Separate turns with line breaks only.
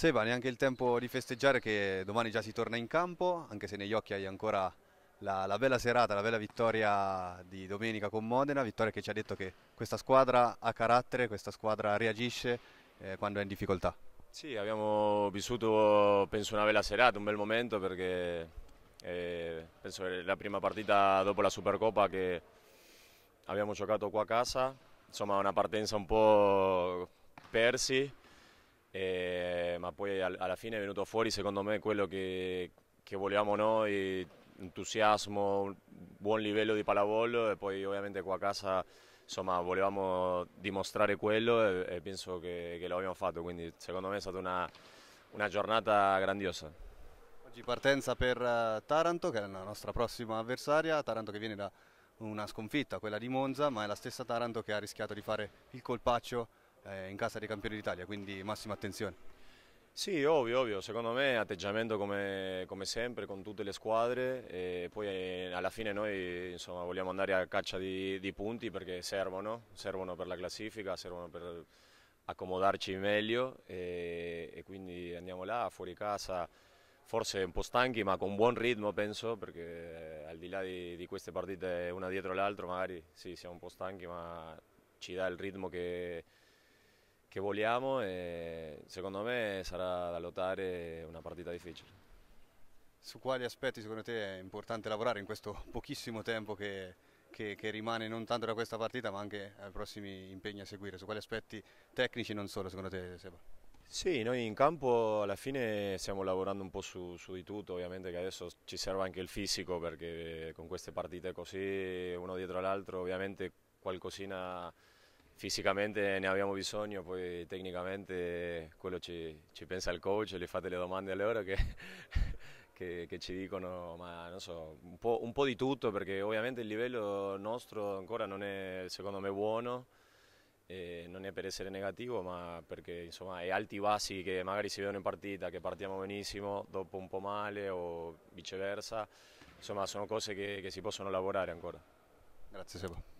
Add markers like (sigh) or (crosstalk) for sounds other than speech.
Seba, neanche il tempo di festeggiare che domani già si torna in campo, anche se negli occhi hai ancora la, la, bella serata, la bella vittoria di domenica con Modena, vittoria che ci ha detto che questa squadra ha carattere, questa squadra reagisce eh, quando è in difficoltà.
Sì, abbiamo vissuto penso una bella serata, un bel momento perché eh, penso che la prima partita dopo la Supercoppa che abbiamo giocato qua a casa, insomma una partenza un po' persi eh, ma poi al, alla fine è venuto fuori secondo me quello che, che volevamo noi, entusiasmo, buon livello di pallavolo e poi ovviamente qua a casa insomma, volevamo dimostrare quello e, e penso che, che, lo abbiamo fatto, quindi secondo me è stata una, una giornata grandiosa.
Oggi partenza per eh, Taranto che è la nostra prossima avversaria, Taranto che viene da una sconfitta, quella di Monza, ma è la stessa Taranto che ha rischiato di fare il colpaccio eh, in casa dei campioni d'Italia, quindi massima attenzione.
Sì, ovvio, ovvio, secondo me atteggiamento come, come sempre con tutte le squadre e poi eh, alla fine noi insomma, vogliamo andare a caccia di, di, punti perché servono, servono per la classifica, servono per accomodarci meglio e, e quindi andiamo là fuori casa forse un po' stanchi ma con buon ritmo penso perché eh, al di là di, di queste partite una dietro l'altra magari sì siamo un po' stanchi ma ci dà il ritmo che, che vogliamo e secondo me sarà da lottare una partita difficile.
Su quali aspetti secondo te è importante lavorare in questo pochissimo tempo che, che, che, rimane non tanto da questa partita ma anche ai prossimi impegni a seguire? Su quali aspetti tecnici non
solo secondo te Seba? Sì, noi in campo alla fine stiamo lavorando un po' su, su di tutto, ovviamente che adesso ci serve anche il fisico perché con queste partite così uno dietro l'altro ovviamente qualcosina fisicamente ne abbiamo bisogno, poi tecnicamente quello ci, ci pensa il coach, le fate le domande a loro che, (laughs) che, che ci dicono ma, so, un, po', un po' di tutto perché ovviamente il livello nostro ancora non è secondo me buono. Eh, non è per essere negativo, ma perché insomma è alti bassi che magari si vedono in partita, che partiamo benissimo, dopo un po' male o viceversa, insomma sono cose che, che si possono lavorare ancora. Grazie Seba.